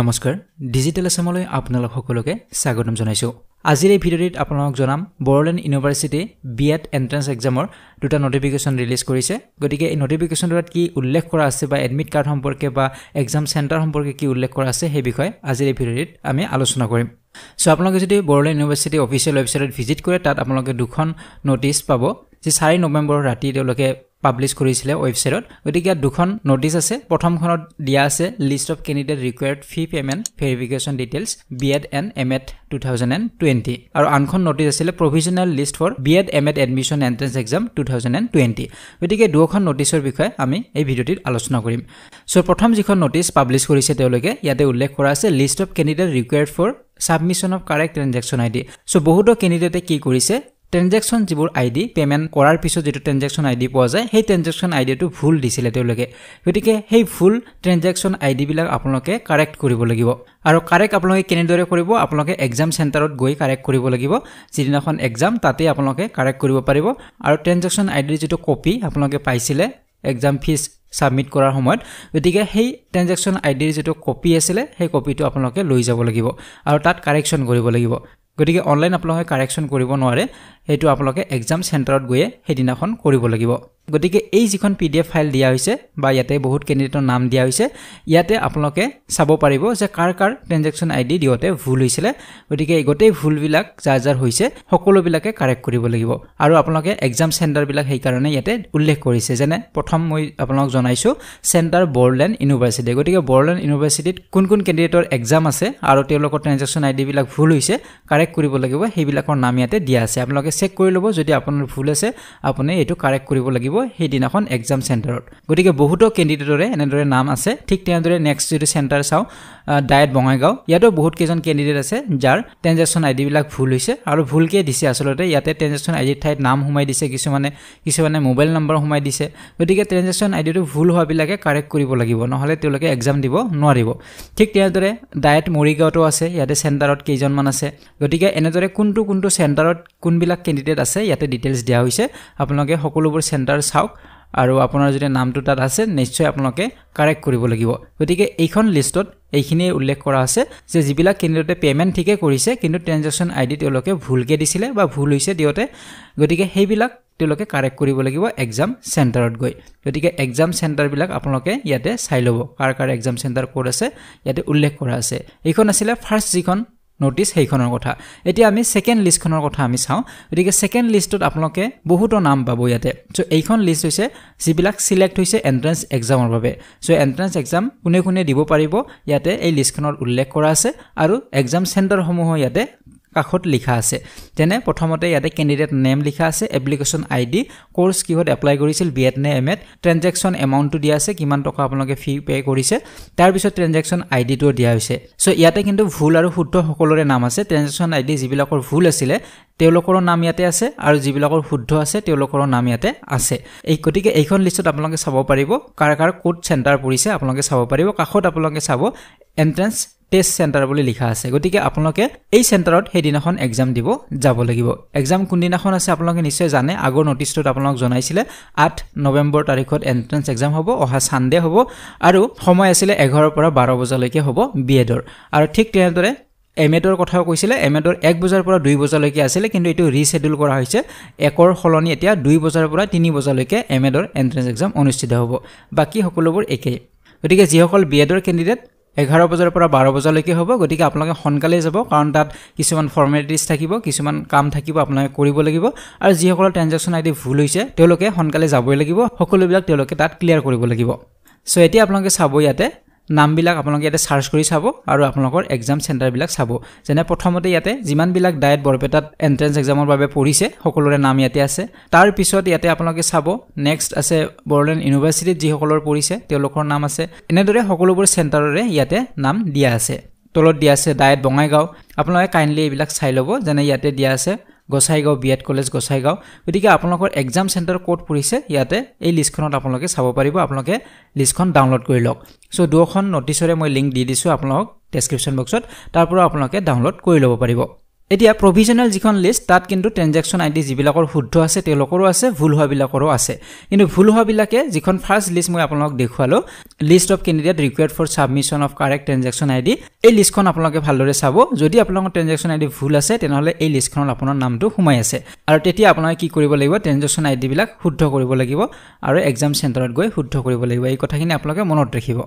নমস্কাৰ ডিজিটেল আছামলৈ আপোনালোক সকলোকে স্বাগতম জনাইছোঁ আজিৰ এই ভিডিঅ'টিত আপোনালোকক জনাম Bodoland university B Ed entrance এক্সামৰ দুটা নটিফিকেশ্যন ৰিলিজ কৰিছে গতিকে এই নটিফিকেশ্যনটোত কি উল্লেখ কৰা আছে বা এডমিট কাৰ্ড সম্পৰ্কে বা এক্সাম চেণ্টাৰ সম্পৰ্কে কি উল্লেখ কৰা আছে সেই বিষয়ে আজিৰ এই ভিডিঅ'টিত আমি আলোচনা কৰিম চ' আপোনালোকে যদি বড়োলেণ্ড ইউনিভাৰ্চিটি অফিচিয়েল ৱেবছাইটত ভিজিট কৰে তাত আপোনালোকে দুখন ন'টিছ পাব যে চাৰি নৱেম্বৰৰ ৰাতি তেওঁলোকে পাব্লিছ কৰিছিলে ৱেবছাইটত গতিকে ইয়াত দুখন নটিছ আছে প্ৰথমখনত দিয়া আছে list of candidate required fee payment verification details B Ed and M Ed two thousand and twenty আৰু আনখন নটিছ আছিলে provisional list for B Ed M Ed admission entrance exam two thousand and twenty গতিকে দুয়োখন নটিছৰ বিষয়ে আমি এই ভিডিঅ'টিত আলোচনা কৰিম চ' প্ৰথম যিখন নটিছ পাব্লিছ কৰিছে তেওঁলোকে ইয়াতে উল্লেখ কৰা আছে list of candidate required for submission of correct transaction I D চ' বহুতো কেণ্ডিডেটে কি কৰিছে ট্ৰেঞ্জেকশ্যন যিবোৰ আই ডি পে'মেণ্ট কৰাৰ পিছত যিটো ট্ৰেঞ্জেকশ্যন আই ডি পোৱা যায় সেই ট্ৰেঞ্জেকশ্যন আই ডিটো ভুল দিছিলে তেওঁলোকে গতিকে সেই ভুল ট্ৰেঞ্জেকশ্য়ন আই ডিবিলাক আপোনালোকে কাৰেক্ট কৰিব লাগিব আৰু কাৰেক্ট আপোনালোকে কেনেদৰে কৰিব আপোনালোকে এক্সাম চেণ্টাৰত গৈ কাৰেক্ট কৰিব লাগিব যিদিনাখন এক্সাম তাতেই আপোনালোকে কাৰেক্ট কৰিব পাৰিব আৰু ট্ৰেঞ্জেকশ্যন আই ডিৰ যিটো কপি আপোনালোকে পাইছিলে এক্সাম ফিজ ছাবমিট কৰাৰ সময়ত গতিকে সেই ট্ৰেঞ্জেকশ্যন আই ডিৰ যিটো কপি আছিলে সেই কপিটো আপোনালোকে লৈ যাব লাগিব আৰু তাত কাৰেকশ্যন কৰিব লাগিব গতিকে অনলাইন আপোনালোকে কাৰেকশ্যন কৰিব নোৱাৰে সেইটো আপোনালোকে এক্সাম চেণ্টাৰত গৈয়ে সেইদিনাখন কৰিব লাগিব গতিকে এই যিখন পি ডি এফ ফাইল দিয়া হৈছে বা ইয়াতে বহুত কেণ্ডিডেটৰ নাম দিয়া হৈছে ইয়াতে আপোনালোকে চাব পাৰিব যে কাৰ কাৰ ট্ৰেঞ্জেকশ্যন আই ডি দিওঁতে ভুল হৈছিলে গতিকে গোটেই ভুলবিলাক যাৰ যাৰ হৈছে সকলোবিলাকে কাৰেক্ট কৰিব লাগিব আৰু আপোনালোকে এক্সাম চেণ্টাৰবিলাক সেইকাৰণে ইয়াতে উল্লেখ কৰিছে যেনে প্ৰথম মই আপোনালোকক জনাইছোঁ চেণ্টাৰ বৰলেণ্ড ইউনিভাৰ্চিটি গতিকে বৰলেণ্ড ইউনিভাৰ্চিটিত কোন কোন কেণ্ডিডেটৰ এক্সাম আছে আৰু তেওঁলোকৰ ট্ৰেঞ্জেকশ্যন আই ডিবিলাক ভুল হৈছে কাৰেক্ট কৰিব লাগিব সেইবিলাকৰ নাম ইয়াতে দিয়া আছে আপোনালোকে চেক কৰি ল'ব যদি আপোনাৰ ভুল আছে আপুনি এইটো কাৰেক্ট কৰিব লাগিব থাকিব সেইদিনাখন এক্সাম চেণ্টাৰত গতিকে বহুতো কেণ্ডিডেটৰে এনেদৰে নাম আছে ঠিক তেনেদৰে নেক্সট যদি চেণ্টাৰ চাওঁ ডায়েট বঙাইগাঁও ইয়াতো বহুত কেইজন কেণ্ডিডেট আছে যাৰ ট্ৰেঞ্জেকশ্যন আই ডিবিলাক ভুল হৈছে আৰু ভুলকৈ দিছে আচলতে ইয়াতে ট্ৰেঞ্জেকশ্যন আই ডিৰ ঠাইত নাম সোমাই দিছে কিছুমানে কিছুমানে মোবাইল নম্বৰ সোমাই দিছে গতিকে ট্ৰেঞ্জেকশ্যন আই ডিটো ভুল হোৱাবিলাকে কাৰেক্ট কৰিব লাগিব নহ'লে তেওঁলোকে এক্সাম দিব নোৱাৰিব ঠিক তেনেদৰে ডায়েট মৰিগাঁৱতো আছে ইয়াতে চেণ্টাৰত কেইজনমান আছে গতিকে এনেদৰে কোনটো কোনটো চেণ্টাৰত কোনবিলাক কেণ্ডিডেট আছে ইয়াতে ডিটেইলছ দিয়া হৈছে আপোনালোকে সকলোবোৰ চেণ্টাৰ চাওক আৰু আপোনাৰ যদি নামটো তাত আছে নিশ্চয় আপোনালোকে কাৰেক্ট কৰিব লাগিব গতিকে এইখন লিষ্টত এইখিনিয়ে উল্লেখ কৰা আছে যে যিবিলাক কেন্দ্ৰতে পে'মেণ্ট ঠিকে কৰিছে কিন্তু ট্ৰেঞ্জেকশ্যন আই ডি তেওঁলোকে ভুলকৈ দিছিলে বা ভুল হৈছে দিওঁতে গতিকে সেইবিলাক তেওঁলোকে কাৰেক্ট কৰিব লাগিব এক্সাম চেণ্টাৰত গৈ গতিকে এক্সাম চেণ্টাৰবিলাক আপোনালোকে ইয়াতে চাই ল'ব কাৰ কাৰ এক্সাম চেণ্টাৰ ক'ত আছে ইয়াতে উল্লেখ কৰা আছে এইখন আছিলে ফাৰ্ষ্ট যিখন নটিছ সেইখনৰ কথা এতিয়া আমি ছেকেণ্ড লিষ্টখনৰ কথা আমি চাওঁ গতিকে ছেকেণ্ড লিষ্টত আপোনালোকে বহুতো নাম পাব ইয়াতে চ' এইখন লিষ্ট হৈছে যিবিলাক চিলেক্ট হৈছে এণ্ট্ৰেঞ্চ এক্সামৰ বাবে চ' এণ্ট্ৰেঞ্চ এক্সাম কোনে কোনে দিব পাৰিব ইয়াতে এই লিষ্টখনত উল্লেখ কৰা আছে আৰু এক্সাম চেণ্টাৰসমূহো ইয়াতে কাষত লিখা আছে যেনে প্ৰথমতে ইয়াতে কেণ্ডিডেট নেম লিখা আছে এপ্লিকেশ্যন আই ডি কোৰ্ছ কিহত এপ্লাই কৰিছিল বি এড নে এম এড ট্ৰেনজেকশ্যন এমাউণ্টটো দিয়া আছে কিমান টকা আপোনালোকে ফি পে' কৰিছে তাৰপিছত ট্ৰেনজেকশ্যন আই ডিটোও দিয়া হৈছে চ' ইয়াতে কিন্তু ভুল আৰু শুদ্ধ সকলোৰে নাম আছে ট্ৰেনজেকশ্যন আই ডি যিবিলাকৰ ভুল আছিলে তেওঁলোকৰো নাম ইয়াতে আছে আৰু যিবিলাকৰ শুদ্ধ আছে তেওঁলোকৰো নাম ইয়াতে আছে এই গতিকে এইখন লিষ্টত আপোনালোকে চাব পাৰিব কাৰ কাৰ ক'ত চেণ্টাৰ পৰিছে আপোনালোকে চাব পাৰিব কাষত আপোনালোকে চাব এণ্ট্ৰেঞ্চ টেষ্ট চেণ্টাৰ বুলি লিখা আছে গতিকে আপোনালোকে এই চেণ্টাৰত সেইদিনাখন এক্সাম দিব যাব লাগিব এক্সাম কোনদিনাখন আছে আপোনালোকে নিশ্চয় জানে আগৰ নটিচটোত আপোনালোক জনাইছিলে আঠ নৱেম্বৰ তাৰিখত এণ্ট্ৰেঞ্চ এক্সাম হ'ব অহা ছানডে হ'ব আৰু সময় আছিলে এঘাৰৰ পৰা বাৰ বজালৈকে হ'ব বি এডৰ আৰু ঠিক তেনেদৰে এম এডৰ কথাও কৈছিলে এম এডৰ এক বজাৰ পৰা দুই বজালৈকে আছিলে কিন্তু এইটো ৰিচেডিউল কৰা হৈছে একৰ সলনি এতিয়া দুই বজাৰ পৰা তিনি বজালৈকে এম এডৰ এণ্ট্ৰেঞ্চ এক্সাম অনুষ্ঠিত হ'ব বাকী সকলোবোৰ একেই গতিকে যিসকল বি এডৰ কেণ্ডিডেট এঘাৰ বজাৰ পৰা বাৰ বজালৈকে হ'ব গতিকে আপোনালোকে সোনকালে যাব কাৰণ তাত কিছুমান ফৰ্মেলিটিছ থাকিব কিছুমান কাম থাকিব আপোনালোকে কৰিব লাগিব আৰু যিসকলৰ ট্ৰেঞ্জেকশ্যন আই ডি ভুল হৈছে তেওঁলোকে সোনকালে যাবই লাগিব সকলোবিলাক তেওঁলোকে তাত ক্লিয়াৰ কৰিব লাগিব চ' এতিয়া আপোনালোকে চাব ইয়াতে নামবিলাক আপোনালোকে ইয়াতে চাৰ্চ কৰি চাব আৰু আপোনালোকৰ এক্সাম চেণ্টাৰবিলাক চাব যেনে প্ৰথমতে ইয়াতে যিমানবিলাক ডায়েট বৰপেটাত এণ্ট্ৰেঞ্চ এক্সামৰ বাবে পঢ়িছে সকলোৰে নাম ইয়াতে আছে তাৰপিছত ইয়াতে আপোনালোকে চাব নেক্সট আছে বড়োলেণ্ড ইউনিভাৰ্চিটিত যিসকলৰ পঢ়িছে তেওঁলোকৰ নাম আছে এনেদৰে সকলোবোৰ চেণ্টাৰৰে ইয়াতে নাম দিয়া আছে তলত দিয়া আছে ডায়েট বঙাইগাঁও আপোনালোকে কাইণ্ডলি এইবিলাক চাই ল'ব যেনে ইয়াতে দিয়া আছে Gossaigaon B Ed college Gossaigaon গতিকে আপোনালোকৰ এক্সাম চেণ্টাৰ ক'ত পঢ়িছে ইয়াতে এই লিষ্টখনত আপোনালোকে চাব পাৰিব আপোনালোকে লিষ্টখন ডাউনলোড কৰি লওক চ' দুখন নটিছৰে মই লিংক দি দিছোঁ আপোনালোকক ডেছক্ৰিপশ্যন বক্সত তাৰপৰা আপোনালোকে ডাউনলোড কৰি ল'ব পাৰিব এতিয়া প্ৰভিজনেল যিখন লিষ্ট তাত কিন্তু ট্ৰেনজেকশ্যন আইডি যিবিলাকৰ শুদ্ধ আছে তেওঁলোকৰো আছে ভুল হোৱাবিলাকৰো আছে কিন্তু ভুল হোৱাবিলাকে যিখন ফাৰ্ষ্ট লিষ্ট মই আপোনালোকক দেখুৱালোঁ list of candidate required for submission of correct transaction ID এই লিষ্টখন আপোনালোকে ভালদৰে চাব যদি আপোনালোকৰ ট্ৰেনজেকশ্যন আইডি ভুল আছে তেনেহ'লে এই লিষ্টখনত আপোনাৰ নামটো সোমাই আছে আৰু তেতিয়া আপোনালোকে কি কৰিব লাগিব ট্ৰেনজেকশ্যন আইডিবিলাক শুদ্ধ কৰিব লাগিব আৰু এক্সাম চেণ্টাৰত গৈ শুদ্ধ কৰিব লাগিব এই কথাখিনি আপোনালোকে মনত ৰাখিব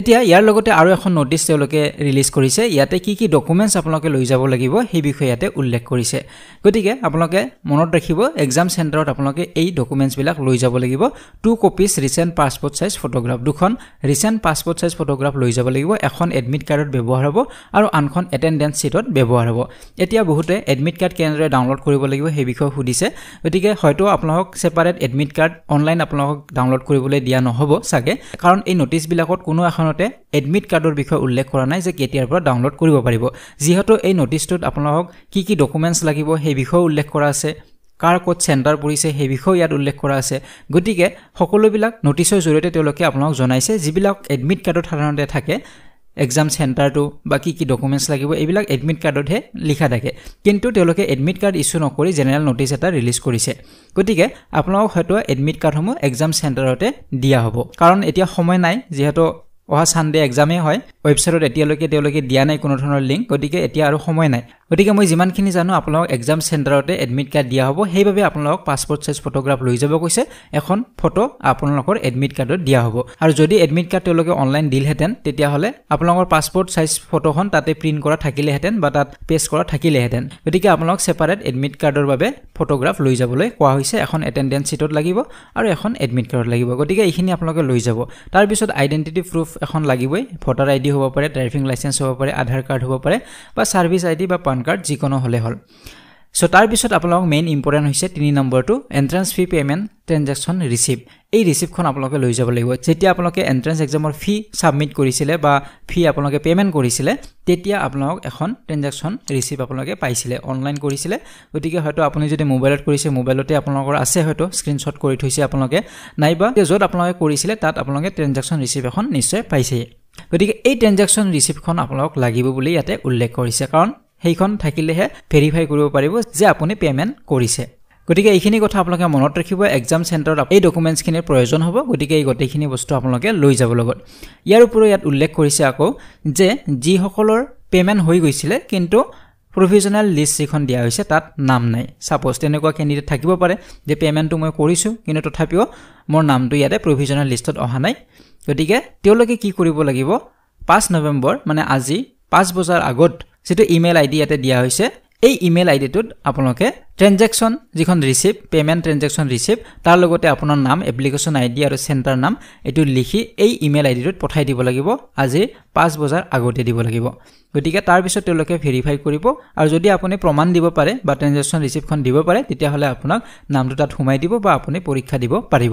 এতিয়া ইয়াৰ লগতে আৰু এখন নটিছ তেওঁলোকে ৰিলিজ কৰিছে ইয়াতে কি কি ডকুমেণ্টছ আপোনালোকে লৈ যাব লাগিব সেই বিষয়ে ইয়াতে উল্লেখ কৰিছে গতিকে আপোনালোকে মনত ৰাখিব এক্সাম চেণ্টাৰত আপোনালোকে এই ডকুমেণ্টছবিলাক লৈ যাব লাগিব two copies recent passport size photograph দুখন ৰিচেণ্ট পাছপৰ্ট চাইজ ফটোগ্ৰাফ লৈ যাব লাগিব এখন এডমিট কাৰ্ডত ব্যৱহাৰ হ'ব আৰু আনখন এটেণ্ডেঞ্চ চিটত ব্যৱহাৰ হ'ব এতিয়া বহুতে এডমিট কাৰ্ড কেনেদৰে ডাউনলোড কৰিব লাগিব সেই বিষয়ে সুধিছে গতিকে হয়তো আপোনালোকক ছেপাৰেট এডমিট কাৰ্ড অনলাইন আপোনালোকক ডাউনলোড কৰিবলৈ দিয়া নহ'ব চাগে কাৰণ এই নটিছবিলাকত কোনো এখন নথিখনতে এডমিট কাৰ্ডৰ বিষয়ে উল্লেখ কৰা নাই যে কেতিয়াৰ পৰা ডাউনলোড কৰিব পাৰিব যিহেতু এই নটিচটোত আপোনালোকক কি কি ডকুমেণ্টছ লাগিব সেই বিষয়েও উল্লেখ কৰা আছে কাৰ ক'ত চেণ্টাৰ পৰিছে সেই বিষয়েও ইয়াত উল্লেখ কৰা আছে গতিকে সকলোবিলাক নটিচৰ জৰিয়তে তেওঁলোকে আপোনালোকক জনাইছে যিবিলাক এডমিট কাৰ্ডত সাধাৰণতে থাকে এক্সাম চেণ্টাৰটো বা কি কি ডকুমেণ্টছ লাগিব এইবিলাক এডমিট কাৰ্ডতহে লিখা থাকে কিন্তু তেওঁলোকে এডমিট কাৰ্ড ইছ্যু নকৰি জেনেৰেল নটিচ এটা ৰিলিজ কৰিছে গতিকে আপোনালোকক হয়তো এডমিট কাৰ্ডসমূহ এক্সাম চেণ্টাৰতে দিয়া হ'ব কাৰণ এতিয়া সময় নাই যিহেতু অহা ছানডে এক্সামেই হয় ৱেবছাইটত এতিয়ালৈকে তেওঁলোকে দিয়া নাই কোনো ধৰণৰ লিংক গতিকে এতিয়া আৰু সময় নাই গতিকে মই যিমানখিনি জানো আপোনালোকক এক্সাম চেণ্টাৰতে এডমিট কাৰ্ড দিয়া হ'ব সেইবাবে আপোনালোকক পাছপৰ্ট চাইজ ফটোগ্ৰাফ লৈ যাব কৈছে এখন ফটো আপোনালোকৰ এডমিট কাৰ্ডত দিয়া হ'ব আৰু যদি এডমিট কাৰ্ড তেওঁলোকে অনলাইন দিলেহেঁতেন তেতিয়াহ'লে আপোনালোকৰ পাছপৰ্ট চাইজ ফটোখন তাতে প্ৰিণ্ট কৰা থাকিলেহেঁতেন বা তাত পেষ্ট কৰা থাকিলেহেঁতেন গতিকে আপোনালোকক ছেপাৰেট এডমিট কাৰ্ডৰ বাবে ফটোগ্ৰাফ লৈ যাবলৈ কোৱা হৈছে এখন এটেণ্ডেঞ্চ শ্বীটত লাগিব আৰু এখন এডমিট কাৰ্ডত লাগিব গতিকে এইখিনি আপোনালোকে লৈ যাব তাৰপিছত আইডেণ্টিটি প্ৰুফ এখন লাগিবই ভোটাৰ আই ডি হ'ব পাৰে ড্ৰাইভিং লাইচেঞ্চ হ'ব পাৰে আধাৰ কাৰ্ড হ'ব পাৰে বা ছাৰ্ভিচ আই ডি বা পান একাউণ্ট কাৰ্ড যিকোনো হ'লে হ'ল চ' তাৰপিছত আপোনালোকক মেইন ইম্পৰ্টেণ্ট হৈছে তিনি নম্বৰটো entrance fee payment transaction receipt এই ৰিচিপ্টখন আপোনালোকে লৈ যাব লাগিব যেতিয়া আপোনালোকে এণ্ট্ৰেঞ্চ এক্সামৰ ফি ছাবমিট কৰিছিলে বা ফি আপোনালোকে পে'মেণ্ট কৰিছিলে তেতিয়া আপোনালোক এখন ট্ৰেঞ্জেকশ্যন ৰিচিপ্ট আপোনালোকে পাইছিলে অনলাইন কৰিছিলে গতিকে হয়তো আপুনি যদি মোবাইলত কৰিছে মোবাইলতে আপোনালোকৰ আছে হয়তো স্ক্ৰীণশ্বট কৰি থৈছে আপোনালোকে নাইবা য'ত আপোনালোকে কৰিছিলে তাত আপোনালোকে ট্ৰেঞ্জেকশ্যন ৰিচিপ্ট এখন নিশ্চয় পাইছেই গতিকে এই ট্ৰেঞ্জেকশ্যন ৰিচিপ্টখন আপোনালোকক লাগিব বুলি ইয়াতে উল্লেখ কৰিছে কাৰণ সেইখন থাকিলেহে ভেৰিফাই কৰিব পাৰিব যে আপুনি পে'মেণ্ট কৰিছে গতিকে এইখিনি কথা আপোনালোকে মনত ৰাখিব এক্সাম চেণ্টাৰত এই ডকুমেণ্টছখিনিৰ প্ৰয়োজন হ'ব গতিকে এই গোটেইখিনি বস্তু আপোনালোকে লৈ যাব লগত ইয়াৰ উপৰিও ইয়াত উল্লেখ কৰিছে আকৌ যে যিসকলৰ পে'মেণ্ট হৈ গৈছিলে কিন্তু প্ৰভিজনেল লিষ্ট যিখন দিয়া হৈছে তাত নাম নাই ছাপ'জ তেনেকুৱা কেণ্ডিডেট থাকিব পাৰে যে পে'মেণ্টটো মই কৰিছোঁ কিন্তু তথাপিও মোৰ নামটো ইয়াতে প্ৰভিজনেল লিষ্টত অহা নাই গতিকে তেওঁলোকে কি কৰিব লাগিব পাঁচ নৱেম্বৰ মানে আজি পাঁচ বজাৰ আগত যিটো ইমেইল আই ডি ইয়াতে দিয়া হৈছে এই ইমেইল আই ডিটোত আপোনালোকে ট্ৰেঞ্জেকশ্যন যিখন ৰিচিপ্ট পে'মেণ্ট ট্ৰেঞ্জেকশ্যন ৰিচিপ্ট তাৰ লগতে আপোনাৰ নাম এপ্লিকেশ্যন আই ডি আৰু চেণ্টাৰ নাম এইটো লিখি এই ইমেইল আই ডিটোত পঠাই দিব লাগিব আজি পাঁচ বজাৰ আগতে দিব লাগিব গতিকে তাৰপিছত তেওঁলোকে ভেৰিফাই কৰিব আৰু যদি আপুনি প্ৰমাণ দিব পাৰে বা ট্ৰেঞ্জেকশ্যন ৰিচিপ্টখন দিব পাৰে তেতিয়াহ'লে আপোনাক নামটো তাত সোমাই দিব বা আপুনি পৰীক্ষা দিব পাৰিব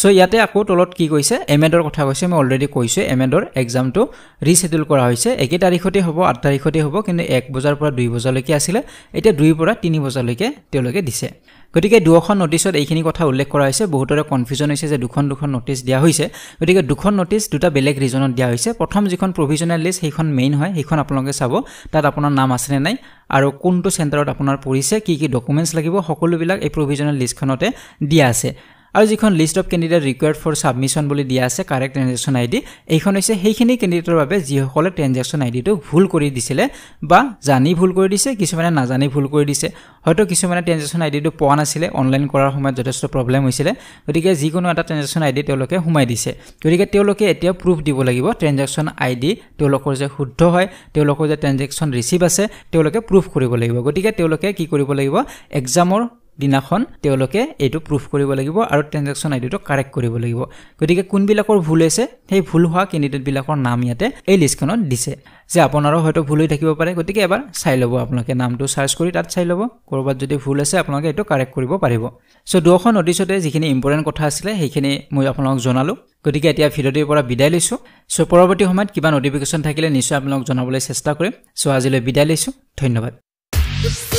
চ' ইয়াতে আকৌ তলত কি কৈছে এম এডৰ কথা কৈছে মই অলৰেডি কৈছোঁ এম এডৰ এক্সামটো ৰিচেডিউল কৰা হৈছে একে তাৰিখতে হ'ব আঠ তাৰিখতে হ'ব কিন্তু এক বজাৰ পৰা দুই বজালৈকে আছিলে এতিয়া দুইৰ পৰা তিনি বজালৈকে তেওঁলোকে দিছে গতিকে দুখন নটিছত এইখিনি কথা উল্লেখ কৰা হৈছে বহুতৰে কনফিউজন হৈছে যে দুখন দুখন নটিছ দিয়া হৈছে গতিকে দুখন নটিছ দুটা বেলেগ ৰিজনত দিয়া হৈছে প্ৰথম যিখন প্ৰভিজনেল লিষ্ট সেইখন মেইন হয় সেইখন আপোনালোকে চাব তাত আপোনাৰ নাম আছেনে নাই আৰু কোনটো চেণ্টাৰত আপোনাৰ পৰিছে কি কি ডকুমেণ্টছ লাগিব সকলোবিলাক এই প্ৰভিজনেল লিষ্টখনতে দিয়া আছে আৰু যিখন list of candidate required for submission বুলি দিয়া আছে কাৰেক্ট ট্ৰেঞ্জেকশ্যন আই ডি এইখন হৈছে সেইখিনি কেণ্ডিডেটৰ বাবে যিসকলে ট্ৰেঞ্জেকশ্যন আই ডিটো ভুল কৰি দিছিলে বা জানি ভুল কৰি দিছে কিছুমানে নাজানি ভুল কৰি দিছে হয়তো কিছুমানে ট্ৰেঞ্জেকশ্যন আই ডিটো পোৱা নাছিলে অনলাইন কৰাৰ সময়ত যথেষ্ট প্ৰব্লেম হৈছিলে গতিকে যিকোনো এটা ট্ৰেঞ্জেকশ্যন আই ডি তেওঁলোকে সোমাই দিছে গতিকে তেওঁলোকে এতিয়া প্ৰুফ দিব লাগিব ট্ৰেঞ্জেকশ্যন আই ডি তেওঁলোকৰ যে শুদ্ধ হয় তেওঁলোকৰ যে ট্ৰেঞ্জেকশ্যন ৰিচিভ আছে তেওঁলোকে প্ৰুফ কৰিব লাগিব গতিকে তেওঁলোকে কি কৰিব লাগিব এক্সামৰ দিনাখন তেওঁলোকে এইটো প্ৰুফ কৰিব লাগিব আৰু ট্ৰেনজেকশ্যন আইডিটো কাৰেক্ট কৰিব লাগিব গতিকে কোনবিলাকৰ ভুল হৈছে সেই ভুল হোৱা কেণ্ডিডেটবিলাকৰ নাম ইয়াতে এই লিষ্টখনত দিছে যে আপোনাৰো হয়তো ভুল হৈ থাকিব পাৰে গতিকে এবাৰ চাই ল'ব আপোনালোকে নামটো চাৰ্চ কৰি তাত চাই ল'ব ক'ৰবাত যদি ভুল আছে আপোনালোকে এইটো কাৰেক্ট কৰিব পাৰিব চ' দুয়োখন নটিচতে যিখিনি ইম্পৰ্টেণ্ট কথা আছিলে সেইখিনি মই আপোনালোকক জনালোঁ গতিকে এতিয়া ভিডিঅ'টিৰ পৰা বিদায় লৈছোঁ চ' পৰৱৰ্তী সময়ত কিবা নটিফিকেশ্যন থাকিলে নিশ্চয় আপোনালোকক জনাবলৈ চেষ্টা কৰিম চ' আজিলৈ বিদায় লৈছোঁ ধন্যবাদ